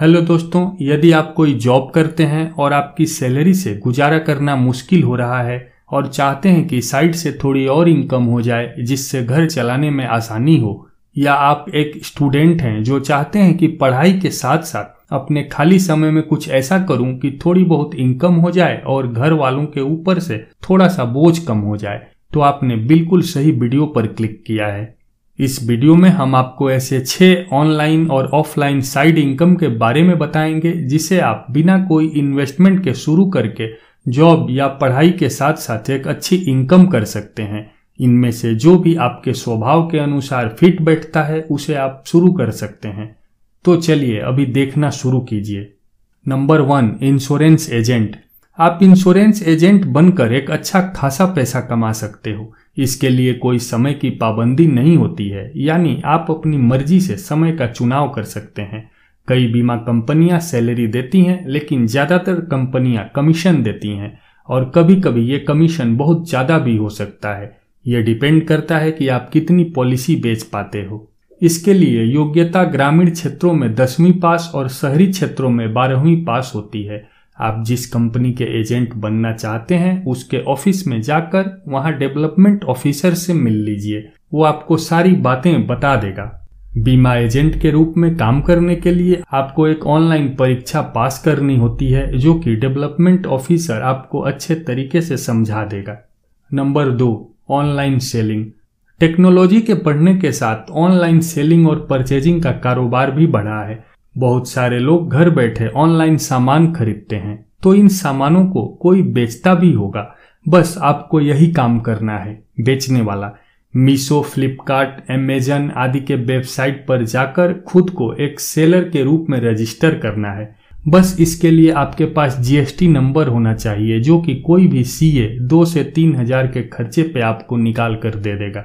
hello दोस्तों यदि आप कोई जॉब करते हैं और आपकी सैलरी से गुजारा करना मुश्किल हो रहा है और चाहते हैं कि साइड से थोड़ी और इनकम हो जाए जिससे घर चलाने में आसानी हो या आप एक स्टूडेंट हैं जो चाहते हैं कि पढ़ाई के साथ साथ अपने खाली समय में कुछ ऐसा करूं कि थोड़ी बहुत इनकम हो जाए और घर वालों के ऊपर से थोड़ा सा बोझ कम हो जाए तो आपने बिल्कुल सही वीडियो पर क्लिक किया है इस वीडियो में हम आपको ऐसे छः ऑनलाइन और ऑफलाइन साइड इनकम के बारे में बताएंगे जिसे आप बिना कोई इन्वेस्टमेंट के शुरू करके जॉब या पढ़ाई के साथ साथ एक अच्छी इनकम कर सकते हैं इनमें से जो भी आपके स्वभाव के अनुसार फिट बैठता है उसे आप शुरू कर सकते हैं तो चलिए अभी देखना शुरू कीजिए नंबर वन इंश्योरेंस एजेंट आप इंश्योरेंस एजेंट बनकर एक अच्छा खासा पैसा कमा सकते हो इसके लिए कोई समय की पाबंदी नहीं होती है यानी आप अपनी मर्जी से समय का चुनाव कर सकते हैं कई बीमा कंपनियां सैलरी देती हैं लेकिन ज़्यादातर कंपनियां कमीशन देती हैं और कभी कभी ये कमीशन बहुत ज़्यादा भी हो सकता है ये डिपेंड करता है कि आप कितनी पॉलिसी बेच पाते हो इसके लिए योग्यता ग्रामीण क्षेत्रों में दसवीं पास और शहरी क्षेत्रों में बारहवीं पास होती है आप जिस कंपनी के एजेंट बनना चाहते हैं उसके ऑफिस में जाकर वहां डेवलपमेंट ऑफिसर से मिल लीजिए वो आपको सारी बातें बता देगा बीमा एजेंट के रूप में काम करने के लिए आपको एक ऑनलाइन परीक्षा पास करनी होती है जो कि डेवलपमेंट ऑफिसर आपको अच्छे तरीके से समझा देगा नंबर दो ऑनलाइन सेलिंग टेक्नोलॉजी के पढ़ने के साथ ऑनलाइन सेलिंग और परचेजिंग का कारोबार भी बढ़ा है बहुत सारे लोग घर बैठे ऑनलाइन सामान खरीदते हैं तो इन सामानों को कोई बेचता भी होगा बस आपको यही काम करना है बेचने वाला मीशो फ्लिपकार्ट एमेजन आदि के वेबसाइट पर जाकर खुद को एक सेलर के रूप में रजिस्टर करना है बस इसके लिए आपके पास जीएसटी नंबर होना चाहिए जो कि कोई भी सीए दो से तीन हजार के खर्चे पे आपको निकाल कर दे देगा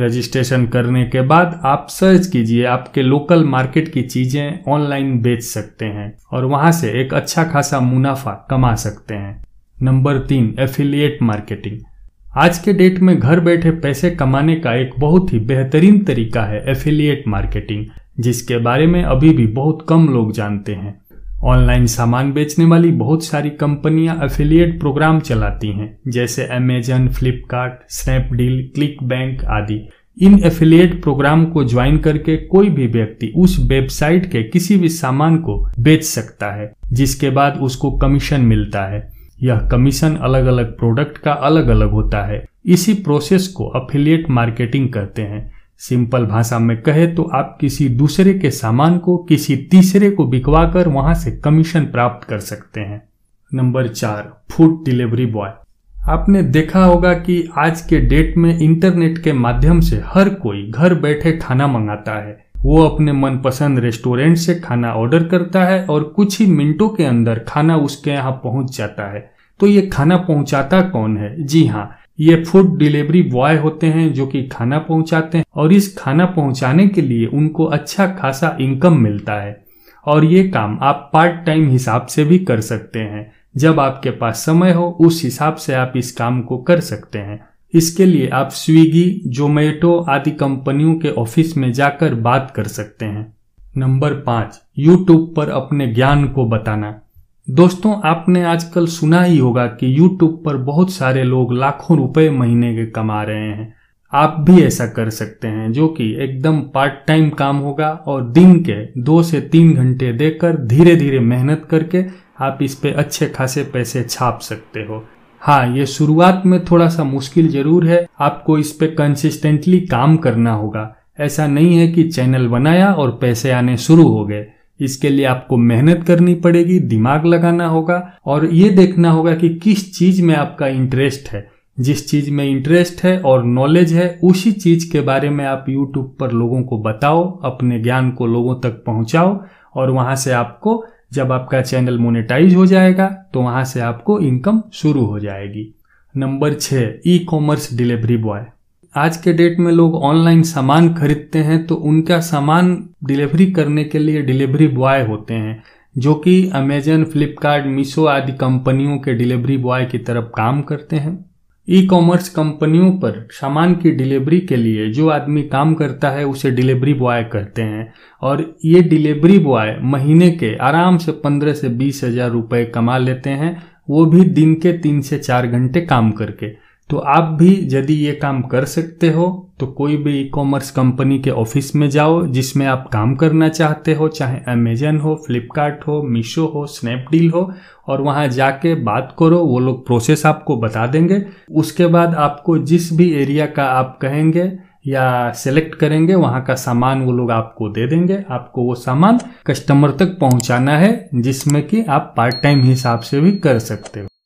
रजिस्ट्रेशन करने के बाद आप सर्च कीजिए आपके लोकल मार्केट की चीजें ऑनलाइन बेच सकते हैं और वहां से एक अच्छा खासा मुनाफा कमा सकते हैं नंबर तीन एफिलिएट मार्केटिंग आज के डेट में घर बैठे पैसे कमाने का एक बहुत ही बेहतरीन तरीका है एफिलिएट मार्केटिंग जिसके बारे में अभी भी बहुत कम लोग जानते हैं ऑनलाइन सामान बेचने वाली बहुत सारी कंपनियां एफिलिएट प्रोग्राम चलाती हैं जैसे Amazon Flipkart Snapdeal ClickBank आदि इन एफिलिएट प्रोग्राम को ज्वाइन करके कोई भी व्यक्ति उस वेबसाइट के किसी भी सामान को बेच सकता है जिसके बाद उसको कमीशन मिलता है यह कमीशन अलग अलग प्रोडक्ट का अलग अलग होता है इसी प्रोसेस को अफिलिएट मार्केटिंग कहते हैं सिंपल भाषा में कहे तो आप किसी दूसरे के सामान को किसी तीसरे को बिकवाकर वहां से कमीशन प्राप्त कर सकते हैं नंबर चार फूड डिलीवरी बॉय आपने देखा होगा कि आज के डेट में इंटरनेट के माध्यम से हर कोई घर बैठे खाना मंगाता है वो अपने मनपसंद रेस्टोरेंट से खाना ऑर्डर करता है और कुछ ही मिनटों के अंदर खाना उसके यहाँ पहुंच जाता है तो ये खाना पहुंचाता कौन है जी हाँ ये फूड डिलीवरी बॉय होते हैं जो कि खाना पहुंचाते हैं और इस खाना पहुंचाने के लिए उनको अच्छा खासा इनकम मिलता है और ये काम आप पार्ट टाइम हिसाब से भी कर सकते हैं जब आपके पास समय हो उस हिसाब से आप इस काम को कर सकते हैं इसके लिए आप स्विगी जोमेटो आदि कंपनियों के ऑफिस में जाकर बात कर सकते हैं नंबर पांच यूट्यूब पर अपने ज्ञान को बताना दोस्तों आपने आजकल सुना ही होगा कि YouTube पर बहुत सारे लोग लाखों रुपए महीने के कमा रहे हैं आप भी ऐसा कर सकते हैं जो कि एकदम पार्ट टाइम काम होगा और दिन के दो से तीन घंटे देकर धीरे धीरे मेहनत करके आप इस पर अच्छे खासे पैसे छाप सकते हो हाँ ये शुरुआत में थोड़ा सा मुश्किल जरूर है आपको इस पे कंसिस्टेंटली काम करना होगा ऐसा नहीं है कि चैनल बनाया और पैसे आने शुरू हो गए इसके लिए आपको मेहनत करनी पड़ेगी दिमाग लगाना होगा और ये देखना होगा कि किस चीज में आपका इंटरेस्ट है जिस चीज में इंटरेस्ट है और नॉलेज है उसी चीज के बारे में आप यूट्यूब पर लोगों को बताओ अपने ज्ञान को लोगों तक पहुंचाओ और वहां से आपको जब आपका चैनल मोनेटाइज हो जाएगा तो वहां से आपको इनकम शुरू हो जाएगी नंबर छः ई कॉमर्स डिलीवरी बॉय आज के डेट में लोग ऑनलाइन सामान खरीदते हैं तो उनका सामान डिलीवरी करने के लिए डिलीवरी बॉय होते हैं जो कि अमेजन फ्लिपकार्ट मीशो आदि कंपनियों के डिलीवरी बॉय की तरफ काम करते हैं ई कॉमर्स कंपनियों पर सामान की डिलीवरी के लिए जो आदमी काम करता है उसे डिलीवरी बॉय कहते हैं और ये डिलीवरी बॉय महीने के आराम से पंद्रह से बीस हजार रुपये कमा लेते हैं वो भी दिन के तीन से चार घंटे काम करके तो आप भी यदि ये काम कर सकते हो तो कोई भी ई कॉमर्स कंपनी के ऑफिस में जाओ जिसमें आप काम करना चाहते हो चाहे अमेजन हो फ्लिपकार्ट हो मीशो हो स्नैपडील हो और वहाँ जाके बात करो वो लोग प्रोसेस आपको बता देंगे उसके बाद आपको जिस भी एरिया का आप कहेंगे या सेलेक्ट करेंगे वहाँ का सामान वो लोग आपको दे देंगे आपको वो सामान कस्टमर तक पहुँचाना है जिसमें कि आप पार्ट टाइम हिसाब से भी कर सकते हो